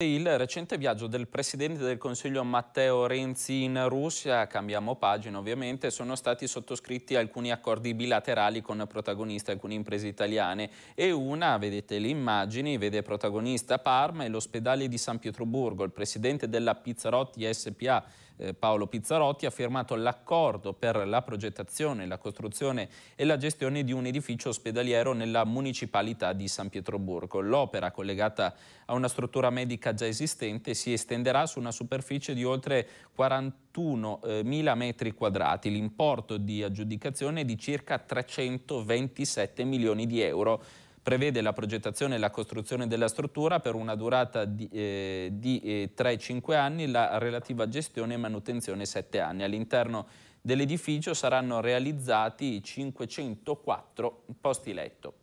Il recente viaggio del Presidente del Consiglio Matteo Renzi in Russia, cambiamo pagina ovviamente, sono stati sottoscritti alcuni accordi bilaterali con protagonisti alcune imprese italiane e una, vedete le immagini, vede protagonista Parma e l'ospedale di San Pietroburgo. Il Presidente della Pizzarotti SPA eh, Paolo Pizzarotti ha firmato l'accordo per la progettazione, la costruzione e la gestione di un edificio ospedaliero nella municipalità di San Pietroburgo. L'opera, collegata a una struttura medica già esistente, si estenderà su una superficie di oltre 41.000 metri quadrati. L'importo di aggiudicazione è di circa 327 milioni di euro prevede la progettazione e la costruzione della struttura per una durata di, eh, di eh, 3-5 anni, la relativa gestione e manutenzione 7 anni. All'interno dell'edificio saranno realizzati 504 posti letto.